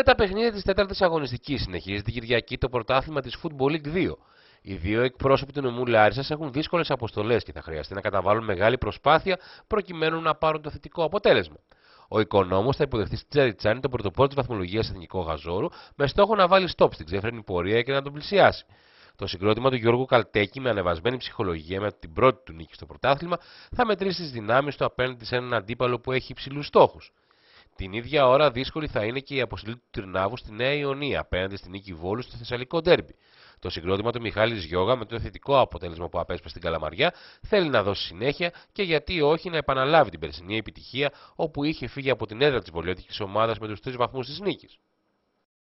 Με τα παιχνίδια της τέταρτης αγωνιστικής συνεχίζει την Κυριακή το πρωτάθλημα της Football League 2. Οι δύο εκπρόσωποι του νομού Λάρισας έχουν δύσκολες αποστολές και θα χρειαστεί να καταβάλουν μεγάλη προσπάθεια προκειμένου να πάρουν το θετικό αποτέλεσμα. Ο οικονόμος θα υποδεχθεί στη Τζαριτσάνη τον πρωτοπόρο της βαθμολογίας Εθνικό Γαζόρου με στόχο να βάλει στόπ στην ξέφρενη πορεία και να τον πλησιάσει. Το συγκρότημα του Γιώργου Καλτέκη με ανεβασμένη ψυχολογία με την πρώτη του νίκη στο πρωτάθλημα θα μετρήσει τις δυνάμεις του απέναντι σε έναν αντίπαλο που έχει υψηλούς στόχους. Την ίδια ώρα δύσκολη θα είναι και η αποστολή του Τυρνάβου στη Νέα Ιωνία απέναντι στην νίκη Βόλου στο Θεσσαλικό Ντέρμπι. Το συγκρότημα του Μιχάλης Γιώγα με το θετικό αποτέλεσμα που απέσπασε στην Καλαμαριά θέλει να δώσει συνέχεια και γιατί όχι να επαναλάβει την περσινή επιτυχία όπου είχε φύγει από την έδρα της βολιώτικης ομάδας με τους τρεις βαθμούς της νίκης.